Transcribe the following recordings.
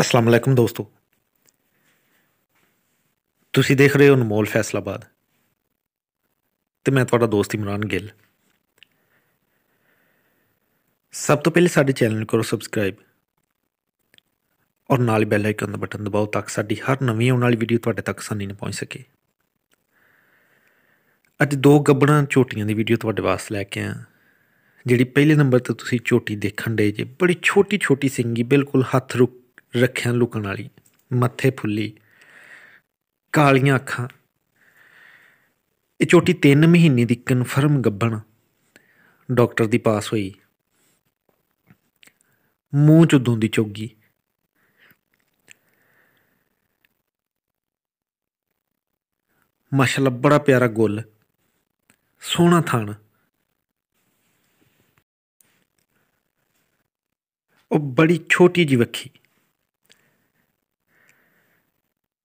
ਅਸਲਾਮ ਅਲੈਕਮ ਦੋਸਤੋ ਤੁਸੀਂ ਦੇਖ ਰਹੇ ਹੋ ਅਨਮੋਲ ਫੈਸਲਾਬਾਦ ਤੇ ਮੈਂ ਤੁਹਾਡਾ ਦੋਸਤ ਇਮਰਾਨ ਗਿੱਲ ਸਭ ਤੋਂ ਪਹਿਲੇ ਸਾਡੇ ਚੈਨਲ ਨੂੰ ਕਰੋ ਸਬਸਕ੍ਰਾਈਬ ਔਰ ਨਾਲ ਬੈਲ ਆਈਕਨ ਦਾ ਬਟਨ ਦਬਾਓ ਤਾਂ ਕਿ ਸਾਡੀ ਹਰ ਨਵੀਂ ਆਉਣ ਵਾਲੀ ਵੀਡੀਓ ਤੁਹਾਡੇ ਤੱਕ ਸਾਨੀ ਨਾ ਪਹੁੰਚ ਸਕੇ ਅੱਜ ਦੋ ਗੱਬੜਾਂ ਝੋਟੀਆਂ ਦੀ ਵੀਡੀਓ ਤੁਹਾਡੇ ਵਾਸਤੇ ਲੈ ਕੇ ਆਇਆ ਜਿਹੜੀ ਪਹਿਲੇ ਨੰਬਰ ਤੇ ਤੁਸੀਂ ਝੋਟੀ ਦੇਖਣ ਦੇ ਜੇ ਬੜੀ ਛੋਟੀ ਛੋਟੀ ਸਿੰਗੀ ਬਿਲਕੁਲ ਹੱਥ ਰੁਕ ਰੱਖਿਆ ਲੁਕਣ ਵਾਲੀ ਮੱਥੇ ਫੁੱਲੀ ਕਾਲੀਆਂ ਅੱਖਾਂ ਇਹ ਛੋਟੀ 3 ਮਹੀਨੇ ਦੀ ਕਨਫਰਮ ਗੱਭਣ ਡਾਕਟਰ ਦੀ ਪਾਸ ਹੋਈ ਮੂੰਹ ਚ ਦੀ ਚੋਗੀ ਮਾਸ਼ਾਅੱਲਾ ਬੜਾ ਪਿਆਰਾ ਗੁੱਲ ਸੋਹਣਾ ਥਣ ਉਹ ਬੜੀ ਛੋਟੀ ਜਿਹੀ ਵਖੀ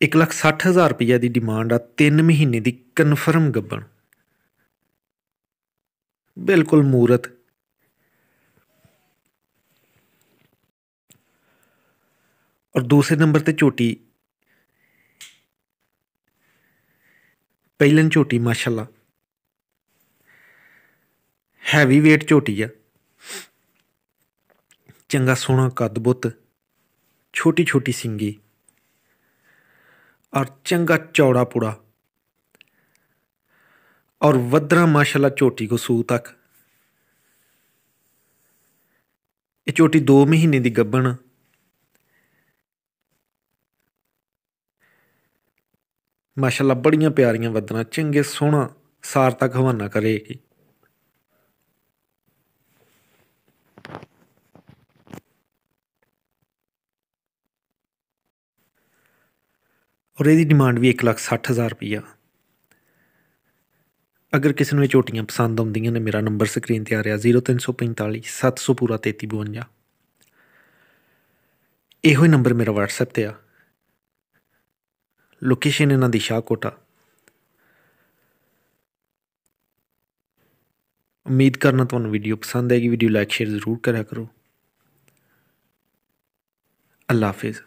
160000 ਲੱਖ ਦੀ ਡਿਮਾਂਡ ਆ 3 ਮਹੀਨੇ ਦੀ ਕਨਫਰਮ ਗੱਬਣ ਬਿਲਕੁਲ ਮੂਰਤ ਔਰ ਦੂਸਰੇ ਨੰਬਰ ਤੇ ਝੋਟੀ ਪਹਿਲਨ ਝੋਟੀ ਮਾਸ਼ਾਅੱਲਾ ਹੈਵੀ weight ਝੋਟੀ ਆ ਚੰਗਾ ਸੋਹਣਾ ਕੱਦ ਬੁੱਤ ਛੋਟੀ ਛੋਟੀ ਸਿੰਗੀ ਔਰ ਚੰਗਾ ਚੌੜਾ ਪੂੜਾ ਔਰ ਵਧਰਾ ਮਾਸ਼ਾਅੱਲਾ चोटी ਕੋ ਸੂ ਤੱਕ ਇਹ ਚੋਟੀ 2 ਮਹੀਨੇ ਦੀ ਗੱਬਣ ਮਾਸ਼ਾਅੱਲਾ ਬੜੀਆਂ ਪਿਆਰੀਆਂ ਵਦਨਾ ਚੰਗੇ ਸੋਹਣਾ ਸਾਰ ਤੱਕ ਹਵਾਨਾ ਕਰੇਗੀ ਔਰ ਇਹਦੀ ਡਿਮਾਂਡ ਵੀ 1,60,000 ਰੁਪਇਆ ਅਗਰ ਕਿਸੇ ਨੂੰ ਇਹ ਚੋਟੀਆਂ ਪਸੰਦ ਆਉਂਦੀਆਂ ਨੇ ਮੇਰਾ ਨੰਬਰ ਸਕਰੀਨ ਤੇ ਆ ਰਿਹਾ 0345 700 ਪੂਰਾ 3352 ਇਹੋ ਹੀ ਨੰਬਰ ਮੇਰਾ WhatsApp ਤੇ ਆ ਲੋਕੇਸ਼ਨ ਇਹਨਾਂ ਦੀ ਸ਼ਾਕੋਟਾ ਉਮੀਦ ਕਰਨਾ ਤੁਹਾਨੂੰ ਵੀਡੀਓ ਪਸੰਦ ਆਏਗੀ ਵੀਡੀਓ ਲਾਈਕ ਸ਼ੇਅਰ ਜ਼ਰੂਰ ਕਰਿਆ ਕਰੋ ਅੱਲਾ ਹਾਫਿਜ਼